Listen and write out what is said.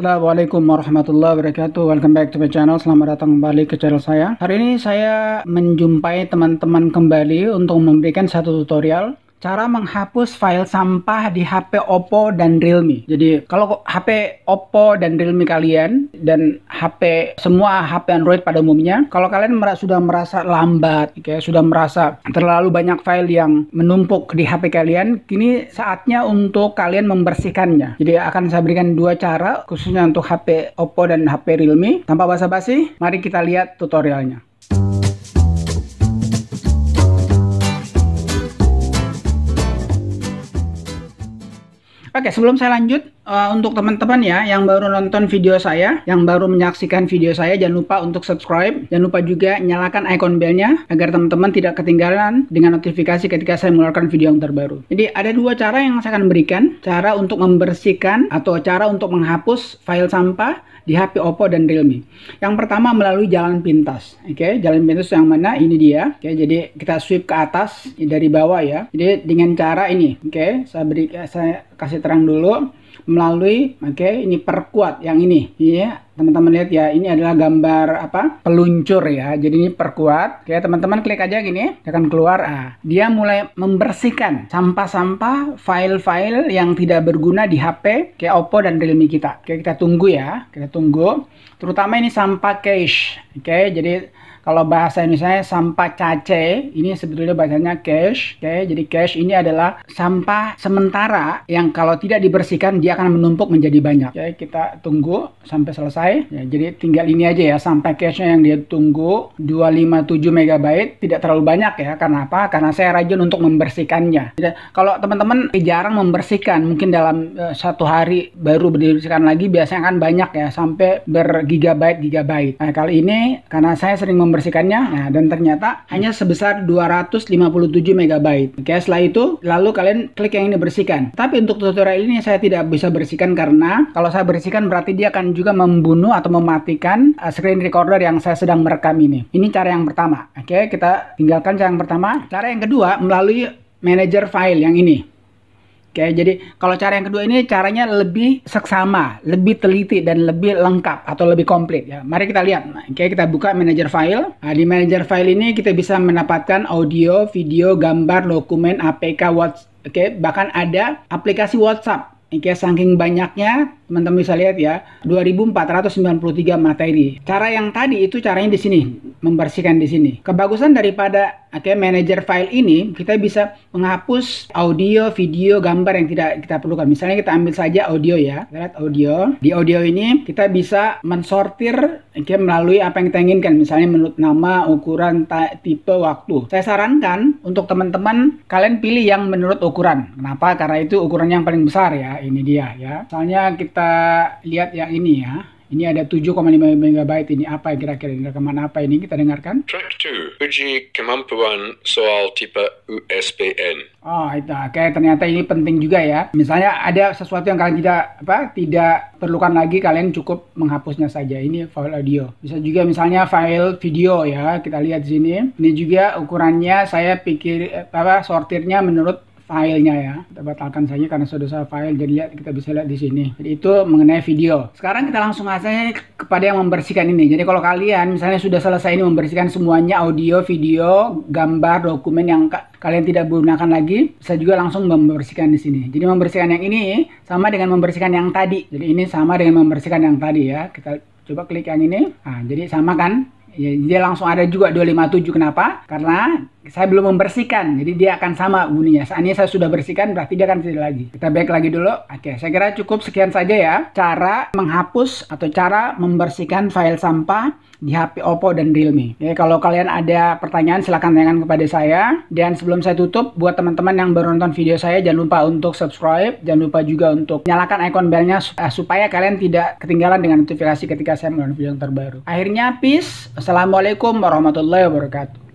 Assalamualaikum warahmatullahi wabarakatuh Welcome back to my channel Selamat datang kembali ke channel saya Hari ini saya menjumpai teman-teman kembali Untuk memberikan satu tutorial Cara menghapus file sampah di HP Oppo dan Realme. Jadi kalau HP Oppo dan Realme kalian dan HP semua HP Android pada umumnya, kalau kalian merasa, sudah merasa lambat, kayak gitu sudah merasa terlalu banyak file yang menumpuk di HP kalian, kini saatnya untuk kalian membersihkannya. Jadi akan saya berikan dua cara khususnya untuk HP Oppo dan HP Realme. Tanpa basa-basi, mari kita lihat tutorialnya. Oke, sebelum saya lanjut, uh, untuk teman-teman ya yang baru nonton video saya, yang baru menyaksikan video saya, jangan lupa untuk subscribe, jangan lupa juga nyalakan icon belnya agar teman-teman tidak ketinggalan dengan notifikasi ketika saya mengeluarkan video yang terbaru. Jadi ada dua cara yang saya akan berikan, cara untuk membersihkan atau cara untuk menghapus file sampah di HP Oppo dan Realme. Yang pertama melalui jalan pintas, oke? Okay? Jalan pintas yang mana? Ini dia, oke? Okay? Jadi kita sweep ke atas dari bawah ya. Jadi dengan cara ini, oke? Okay? Saya beri, saya kasih terang dulu melalui oke okay, ini perkuat yang ini ya teman-teman lihat ya ini adalah gambar apa peluncur ya jadi ini perkuat oke teman-teman klik aja gini akan keluar ah dia mulai membersihkan sampah-sampah file-file yang tidak berguna di HP kayak Oppo dan Realme kita oke kita tunggu ya kita tunggu terutama ini sampah cache oke jadi kalau bahasa Indonesia sampah cace, ini sebetulnya bahasanya cash. Oke, okay? jadi cash ini adalah sampah sementara yang kalau tidak dibersihkan dia akan menumpuk menjadi banyak. Oke, okay? kita tunggu sampai selesai. Ya, jadi tinggal ini aja ya sampai cashnya yang dia tunggu 257 MB tidak terlalu banyak ya. Karena apa? Karena saya rajin untuk membersihkannya. Jadi, kalau teman-teman jarang membersihkan, mungkin dalam uh, satu hari baru dibersihkan lagi biasanya akan banyak ya sampai bergigabyte gigabyte. Nah, kali ini karena saya sering membersihkannya nah, dan ternyata hanya sebesar 257 MB oke setelah itu lalu kalian klik yang ini bersihkan tapi untuk tutorial ini saya tidak bisa bersihkan karena kalau saya bersihkan berarti dia akan juga membunuh atau mematikan eh, screen recorder yang saya sedang merekam ini ini cara yang pertama oke kita tinggalkan cara yang pertama cara yang kedua melalui manager file yang ini Oke, jadi kalau cara yang kedua ini caranya lebih seksama, lebih teliti dan lebih lengkap atau lebih komplit ya. Mari kita lihat. Nah, oke, kita buka manager file. Nah, di manager file ini kita bisa mendapatkan audio, video, gambar, dokumen, APK, WhatsApp. Oke, bahkan ada aplikasi WhatsApp Oke, saking banyaknya, teman-teman bisa lihat ya, 2493 materi. Cara yang tadi itu caranya di sini, membersihkan di sini. Kebagusan daripada Oke, okay, manager file ini kita bisa menghapus audio, video, gambar yang tidak kita perlukan. Misalnya kita ambil saja audio ya. Kita lihat audio. Di audio ini kita bisa mensortir okay, melalui apa yang kita inginkan. Misalnya menurut nama, ukuran, tipe, waktu. Saya sarankan untuk teman-teman kalian pilih yang menurut ukuran. Kenapa? Karena itu ukuran yang paling besar ya. Ini dia ya. Misalnya kita lihat yang ini ya. Ini ada 7,5 MB ini apa yang kira-kira ini rekaman apa ini kita dengarkan. Track 2, uji kemampuan soal tipe USBN. Oh, itu kayak ternyata ini penting juga ya. Misalnya ada sesuatu yang kalian tidak apa tidak perlukan lagi kalian cukup menghapusnya saja. Ini file audio. Bisa juga misalnya file video ya. Kita lihat di sini. Ini juga ukurannya saya pikir apa sortirnya menurut filenya ya kita batalkan saja karena sudah saya file jadi lihat ya, kita bisa lihat di sini jadi itu mengenai video sekarang kita langsung aja kepada yang membersihkan ini jadi kalau kalian misalnya sudah selesai ini membersihkan semuanya audio video gambar dokumen yang kalian tidak gunakan lagi bisa juga langsung membersihkan di sini jadi membersihkan yang ini sama dengan membersihkan yang tadi jadi ini sama dengan membersihkan yang tadi ya kita coba klik yang ini nah jadi sama kan ya, dia langsung ada juga 257 kenapa karena saya belum membersihkan, jadi dia akan sama bunyinya. Seandainya saya sudah bersihkan, berarti dia akan tidak lagi. Kita back lagi dulu. Oke, saya kira cukup sekian saja ya. Cara menghapus atau cara membersihkan file sampah di HP Oppo dan Realme. Ya, kalau kalian ada pertanyaan, silahkan tanyakan kepada saya. Dan sebelum saya tutup, buat teman-teman yang baru nonton video saya, jangan lupa untuk subscribe. Jangan lupa juga untuk nyalakan icon belnya eh, supaya kalian tidak ketinggalan dengan notifikasi ketika saya menonton video yang terbaru. Akhirnya, peace. Assalamualaikum warahmatullahi wabarakatuh.